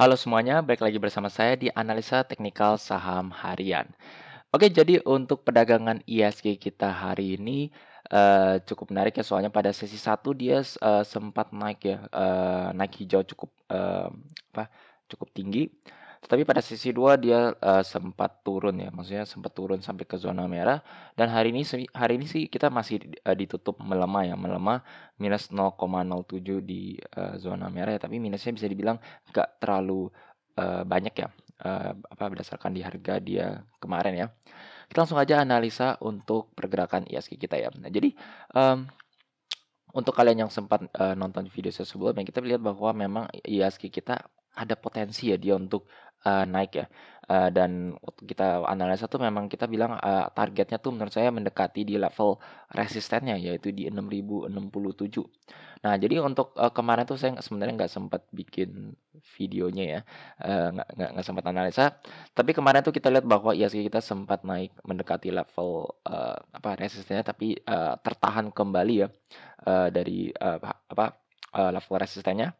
Halo semuanya, balik lagi bersama saya di analisa teknikal saham harian. Oke, jadi untuk perdagangan ISG kita hari ini Uh, cukup menarik ya soalnya pada sesi satu dia uh, sempat naik ya uh, naik hijau cukup uh, apa cukup tinggi tetapi pada sisi dua dia uh, sempat turun ya, maksudnya sempat turun sampai ke zona merah dan hari ini hari ini sih kita masih uh, ditutup melemah ya, melemah minus 0,07 di uh, zona merah ya, tapi minusnya bisa dibilang nggak terlalu uh, banyak ya. Uh, apa berdasarkan di harga dia kemarin ya. Kita langsung aja analisa untuk pergerakan ISG e kita ya. Nah, jadi um, untuk kalian yang sempat uh, nonton video saya sebelumnya kita lihat bahwa memang ISG e kita ada potensi ya dia untuk uh, naik ya. Uh, dan waktu kita analisa tuh memang kita bilang uh, targetnya tuh menurut saya mendekati di level resistennya yaitu di 6067. Nah, jadi untuk uh, kemarin tuh saya sebenarnya nggak sempat bikin videonya ya. nggak uh, nggak sempat analisa, tapi kemarin tuh kita lihat bahwa ya kita sempat naik mendekati level uh, apa resistennya tapi uh, tertahan kembali ya uh, dari uh, apa uh, level resistennya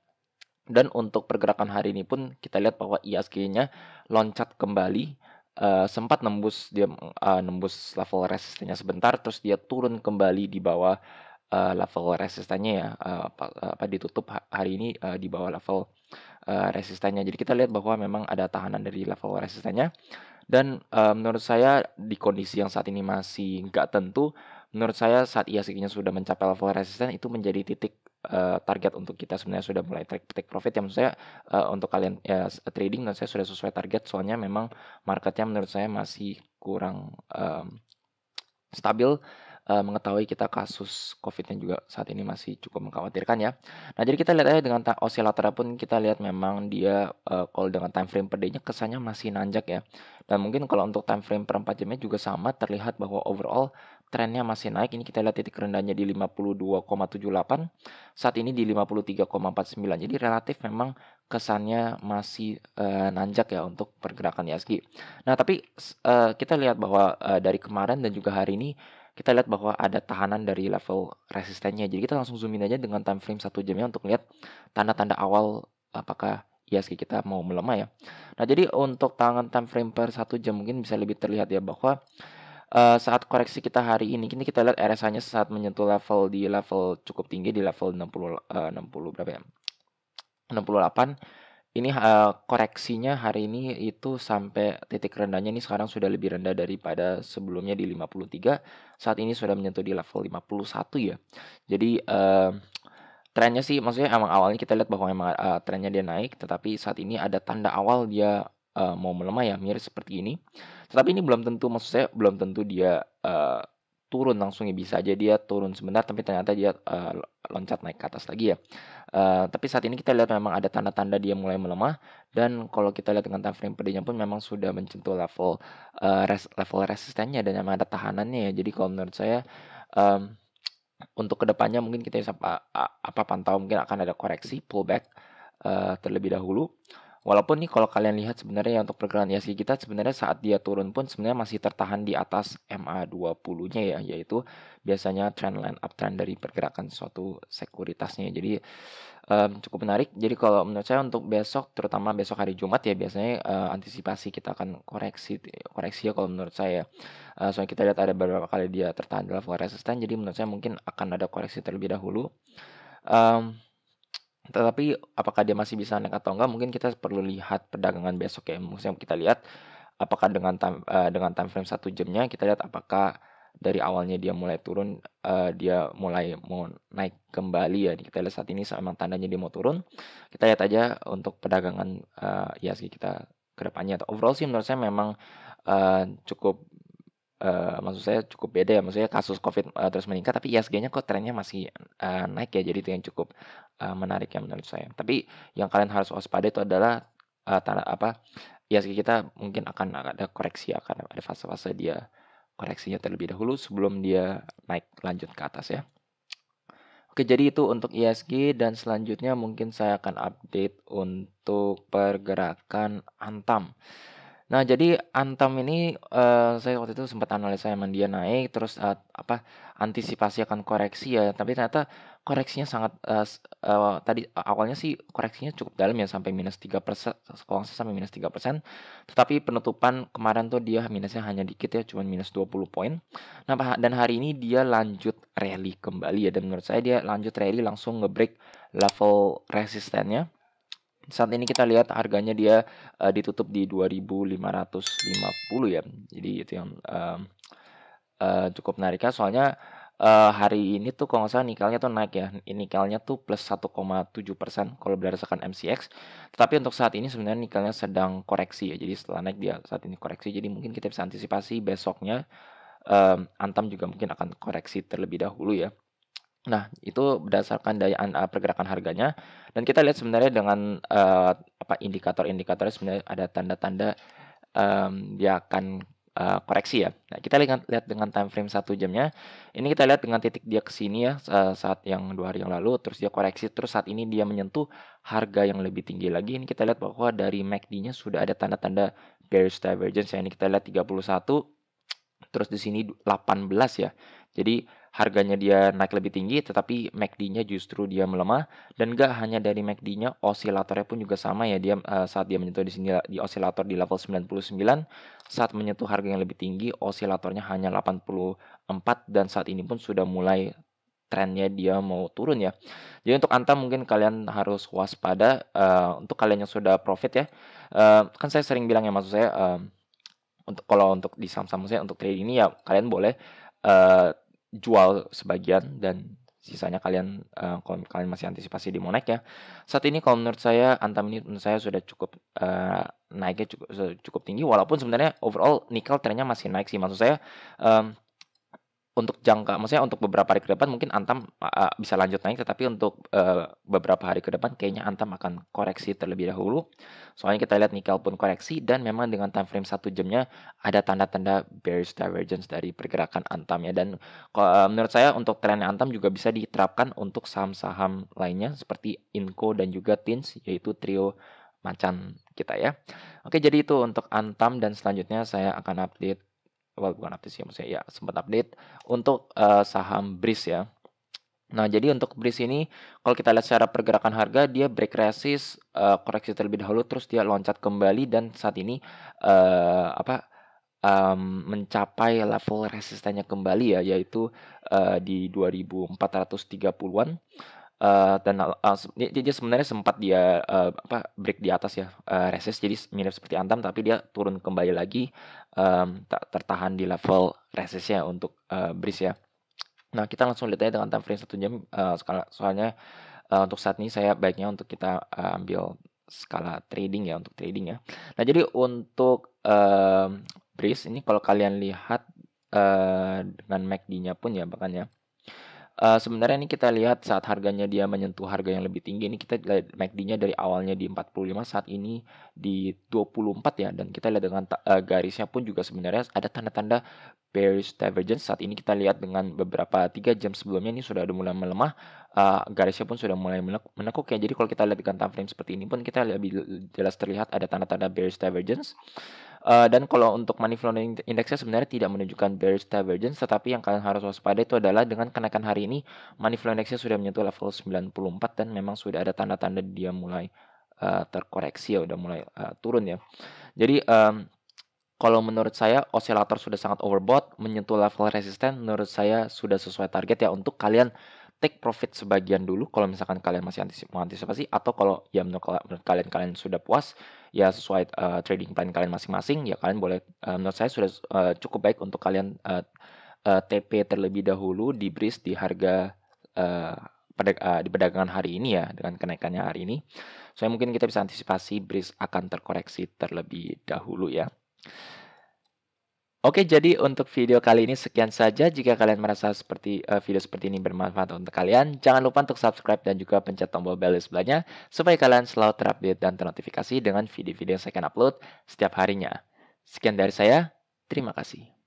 dan untuk pergerakan hari ini pun kita lihat bahwa ihsg e nya loncat kembali uh, sempat nembus dia uh, nembus level resistennya sebentar terus dia turun kembali di bawah uh, level resistennya ya uh, apa, apa ditutup hari ini uh, di bawah level uh, resistennya. Jadi kita lihat bahwa memang ada tahanan dari level resistennya dan uh, menurut saya di kondisi yang saat ini masih nggak tentu menurut saya saat ihsg e nya sudah mencapai level resisten itu menjadi titik Eh, target untuk kita sebenarnya sudah mulai take, profit ya maksud saya uh, untuk kalian ya, trading dan saya sudah sesuai target soalnya memang marketnya menurut saya masih kurang um, stabil uh, mengetahui kita kasus COVID-nya juga saat ini masih cukup mengkhawatirkan ya. Nah jadi kita lihat aja dengan oscillator pun kita lihat memang dia uh, kalau dengan time frame per day-nya kesannya masih nanjak ya. Dan mungkin kalau untuk time frame per 4 jamnya juga sama terlihat bahwa overall trennya masih naik. Ini kita lihat titik rendahnya di 52,78, saat ini di 53,49. Jadi relatif memang kesannya masih uh, nanjak ya untuk pergerakan ISG. Nah, tapi uh, kita lihat bahwa uh, dari kemarin dan juga hari ini kita lihat bahwa ada tahanan dari level resistennya. Jadi kita langsung zoom in aja dengan time frame 1 jamnya untuk lihat tanda-tanda awal apakah ISG kita mau melemah ya. Nah, jadi untuk tangan time frame per 1 jam mungkin bisa lebih terlihat ya bahwa uh, saat koreksi kita hari ini ini kita lihat RSI-nya saat menyentuh level di level cukup tinggi di level 60 uh, 60 berapa ya 68 ini uh, koreksinya hari ini itu sampai titik rendahnya ini sekarang sudah lebih rendah daripada sebelumnya di 53 saat ini sudah menyentuh di level 51 ya jadi uh, trennya sih maksudnya emang awalnya kita lihat bahwa emang uh, trennya dia naik tetapi saat ini ada tanda awal dia uh, mau melemah ya mirip seperti ini. Tetapi hmm. ini belum tentu maksud saya belum tentu dia uh, turun langsung ya bisa aja dia turun sebentar tapi ternyata dia uh, loncat naik ke atas lagi ya. Uh, tapi saat ini kita lihat memang ada tanda-tanda dia mulai melemah dan kalau kita lihat dengan time frame pd pun memang sudah mencentuh level uh, res level resistennya dan memang ada tahanannya ya. Jadi kalau menurut saya um, untuk kedepannya mungkin kita bisa apa, apa pantau mungkin akan ada koreksi pullback uh, terlebih dahulu. Walaupun nih kalau kalian lihat sebenarnya ya untuk pergerakan IHSG kita sebenarnya saat dia turun pun sebenarnya masih tertahan di atas MA20-nya ya, yaitu biasanya trendline uptrend dari pergerakan suatu sekuritasnya. Jadi um, cukup menarik. Jadi kalau menurut saya untuk besok, terutama besok hari Jumat ya biasanya uh, antisipasi kita akan koreksi koreksi ya kalau menurut saya. Uh, soalnya kita lihat ada beberapa kali dia tertahan di level resisten, jadi menurut saya mungkin akan ada koreksi terlebih dahulu. Um, tetapi apakah dia masih bisa naik atau enggak mungkin kita perlu lihat perdagangan besok ya. Maksudnya kita lihat apakah dengan time, uh, dengan time frame satu jamnya kita lihat apakah dari awalnya dia mulai turun uh, dia mulai mau naik kembali ya. Kita lihat saat ini memang tandanya dia mau turun. Kita lihat aja untuk perdagangan uh, ya kita kedepannya. Overall sih menurut saya memang uh, cukup Uh, maksud saya cukup beda ya maksudnya kasus covid uh, terus meningkat tapi ISG-nya e kok trennya masih uh, naik ya jadi itu yang cukup uh, menarik ya menurut saya tapi yang kalian harus waspada itu adalah uh, tanda, apa ISG e kita mungkin akan ada koreksi akan ada fase-fase dia koreksinya terlebih dahulu sebelum dia naik lanjut ke atas ya Oke, jadi itu untuk ISG e dan selanjutnya mungkin saya akan update untuk pergerakan Antam. Nah, jadi Antam ini uh, saya waktu itu sempat analisa emang dia naik terus uh, apa antisipasi akan koreksi ya, tapi ternyata koreksinya sangat uh, uh, tadi awalnya sih koreksinya cukup dalam ya sampai minus 3% sekolah saya sampai minus tiga persen tetapi penutupan kemarin tuh dia minusnya hanya dikit ya, cuma minus 20 poin. Nah, dan hari ini dia lanjut rally kembali ya dan menurut saya dia lanjut rally langsung ngebreak level resistennya saat ini kita lihat harganya dia uh, ditutup di 2550 ya. Jadi itu yang uh, uh, cukup menarik ya soalnya uh, hari ini tuh kalau nggak salah nikelnya tuh naik ya. Nikelnya tuh plus 1,7% kalau berdasarkan MCX. Tetapi untuk saat ini sebenarnya nikelnya sedang koreksi ya. Jadi setelah naik dia saat ini koreksi. Jadi mungkin kita bisa antisipasi besoknya um, Antam juga mungkin akan koreksi terlebih dahulu ya. Nah, itu berdasarkan daya uh, eh, pergerakan harganya dan kita lihat sebenarnya dengan uh, apa indikator-indikatornya sebenarnya ada tanda-tanda um, dia akan uh, koreksi ya. Nah, kita lihat lihat dengan time frame satu jamnya. Ini kita lihat dengan titik dia ke sini ya saat yang dua hari yang lalu terus dia koreksi terus saat ini dia menyentuh harga yang lebih tinggi lagi. Ini kita lihat bahwa dari MACD-nya sudah ada tanda-tanda bearish divergence ya. Ini kita lihat 31 terus di sini 18 ya. Jadi harganya dia naik lebih tinggi tetapi MACD-nya justru dia melemah dan gak hanya dari MACD-nya osilatornya pun juga sama ya dia uh, saat dia menyentuh di sini di osilator di level 99 saat menyentuh harga yang lebih tinggi osilatornya hanya 84 dan saat ini pun sudah mulai trennya dia mau turun ya. Jadi untuk Anta mungkin kalian harus waspada uh, untuk kalian yang sudah profit ya. Uh, kan saya sering bilang ya maksud saya uh, untuk kalau untuk di saham-saham saya untuk trading ini ya kalian boleh uh, jual sebagian dan sisanya kalian uh, kalau kalian masih antisipasi di mau ya saat ini kalau menurut saya antam ini menurut saya sudah cukup uh, naiknya cukup cukup tinggi walaupun sebenarnya overall nikel trennya masih naik sih maksud saya um, untuk jangka, maksudnya untuk beberapa hari ke depan mungkin Antam uh, bisa lanjut naik, tetapi untuk uh, beberapa hari ke depan kayaknya Antam akan koreksi terlebih dahulu. Soalnya kita lihat nikel pun koreksi dan memang dengan time frame satu jamnya ada tanda-tanda bearish divergence dari pergerakan Antam ya. Dan uh, menurut saya untuk tren Antam juga bisa diterapkan untuk saham-saham lainnya seperti Inco dan juga Tins yaitu trio macan kita ya. Oke, jadi itu untuk Antam dan selanjutnya saya akan update well, bukan update sih maksudnya ya sempat update untuk uh, saham BRIS ya. Nah, jadi untuk BRIS ini kalau kita lihat secara pergerakan harga dia break resist uh, koreksi terlebih dahulu terus dia loncat kembali dan saat ini uh, apa um, mencapai level resistennya kembali ya yaitu uh, di 2430-an. Jadi eh, dan uh, dia, dia sebenarnya sempat dia uh, apa break di atas ya uh, resist jadi mirip seperti antam tapi dia turun kembali lagi um, tak tertahan di level resistnya untuk uh, breeze ya nah kita langsung lihat aja dengan time frame satu jam uh, soalnya uh, untuk saat ini saya baiknya untuk kita uh, ambil skala trading ya untuk trading ya nah jadi untuk uh, breeze ini kalau kalian lihat uh, dengan MACD-nya pun ya bahkan ya Uh, sebenarnya ini kita lihat saat harganya dia menyentuh harga yang lebih tinggi ini kita lihat MACD-nya dari awalnya di 45 saat ini di 24 ya dan kita lihat dengan uh, garisnya pun juga sebenarnya ada tanda-tanda bearish divergence saat ini kita lihat dengan beberapa tiga jam sebelumnya ini sudah ada mulai melemah uh, garisnya pun sudah mulai menekuk ya jadi kalau kita lihat dengan time frame seperti ini pun kita lebih jelas terlihat ada tanda-tanda bearish divergence Eh, dan kalau untuk money flow indexnya sebenarnya tidak menunjukkan bearish divergence, tetapi yang kalian harus waspada itu adalah dengan kenaikan hari ini money flow indexnya sudah menyentuh level 94 dan memang sudah ada tanda-tanda dia mulai uh, terkoreksi ya, udah mulai uh, turun ya. Jadi um, kalau menurut saya oscillator sudah sangat overbought, menyentuh level resisten, menurut saya sudah sesuai target ya untuk kalian take profit sebagian dulu kalau misalkan kalian masih antisipasi atau kalau ya menurut, kalian kalian sudah puas ya sesuai uh, trading plan kalian masing-masing ya kalian boleh uh, menurut saya sudah uh, cukup baik untuk kalian uh, uh, TP terlebih dahulu di bridge di harga uh, pada uh, di perdagangan hari ini ya dengan kenaikannya hari ini. So mungkin kita bisa antisipasi bridge akan terkoreksi terlebih dahulu ya. Oke, jadi untuk video kali ini sekian saja. Jika kalian merasa seperti uh, video seperti ini bermanfaat untuk kalian, jangan lupa untuk subscribe dan juga pencet tombol bell di sebelahnya supaya kalian selalu terupdate dan ternotifikasi dengan video-video yang saya akan upload setiap harinya. Sekian dari saya, terima kasih.